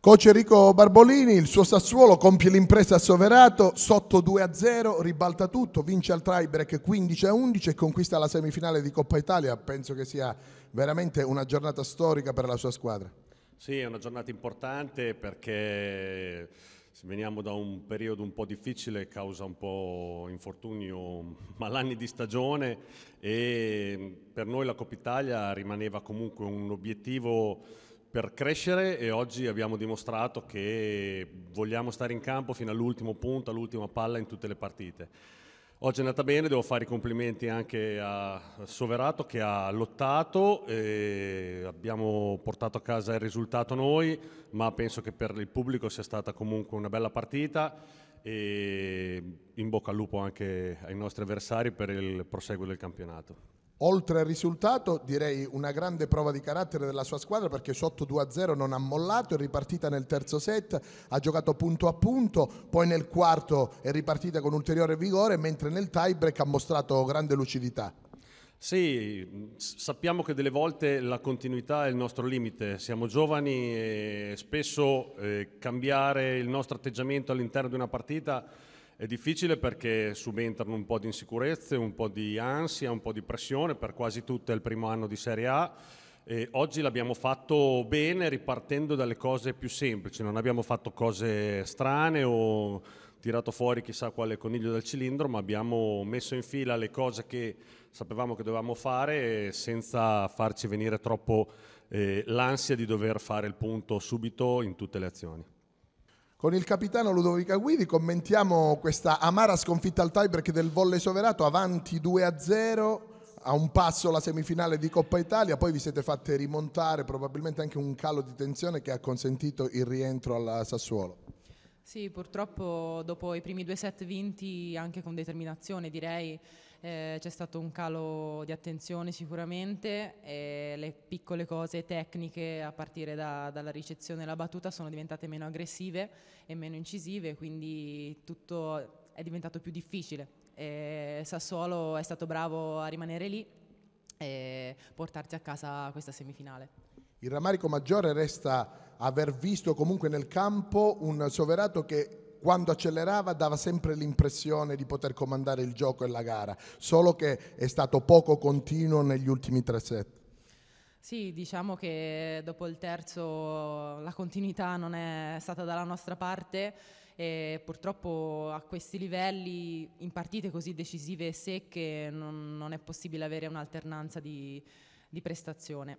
Coach Enrico Barbolini, il suo Sassuolo compie l'impresa a Soverato, sotto 2-0, ribalta tutto, vince al tiebreak 15-11 e conquista la semifinale di Coppa Italia. Penso che sia veramente una giornata storica per la sua squadra. Sì, è una giornata importante perché veniamo da un periodo un po' difficile, causa un po' infortunio, malanni di stagione e per noi la Coppa Italia rimaneva comunque un obiettivo per crescere e oggi abbiamo dimostrato che vogliamo stare in campo fino all'ultimo punto, all'ultima palla in tutte le partite. Oggi è andata bene, devo fare i complimenti anche a Soverato che ha lottato, abbiamo portato a casa il risultato noi, ma penso che per il pubblico sia stata comunque una bella partita e in bocca al lupo anche ai nostri avversari per il proseguo del campionato. Oltre al risultato, direi una grande prova di carattere della sua squadra perché sotto 2-0 non ha mollato, è ripartita nel terzo set, ha giocato punto a punto, poi nel quarto è ripartita con ulteriore vigore, mentre nel tiebreak ha mostrato grande lucidità. Sì, sappiamo che delle volte la continuità è il nostro limite, siamo giovani e spesso eh, cambiare il nostro atteggiamento all'interno di una partita è difficile perché subentrano un po' di insicurezze, un po' di ansia, un po' di pressione per quasi tutto il primo anno di Serie A. E oggi l'abbiamo fatto bene ripartendo dalle cose più semplici, non abbiamo fatto cose strane o tirato fuori chissà quale coniglio dal cilindro, ma abbiamo messo in fila le cose che sapevamo che dovevamo fare senza farci venire troppo eh, l'ansia di dover fare il punto subito in tutte le azioni. Con il capitano Ludovica Guidi commentiamo questa amara sconfitta al tiebreak del Volle soverato, avanti 2-0, a un passo la semifinale di Coppa Italia, poi vi siete fatte rimontare probabilmente anche un calo di tensione che ha consentito il rientro al Sassuolo. Sì, purtroppo dopo i primi due set vinti, anche con determinazione direi, eh, c'è stato un calo di attenzione sicuramente e le piccole cose tecniche a partire da, dalla ricezione e la battuta sono diventate meno aggressive e meno incisive, quindi tutto è diventato più difficile. E Sassuolo è stato bravo a rimanere lì e portarti a casa questa semifinale. Il rammarico maggiore resta aver visto comunque nel campo un Soverato che quando accelerava dava sempre l'impressione di poter comandare il gioco e la gara, solo che è stato poco continuo negli ultimi tre set. Sì, diciamo che dopo il terzo la continuità non è stata dalla nostra parte e purtroppo a questi livelli in partite così decisive e secche non, non è possibile avere un'alternanza di, di prestazione.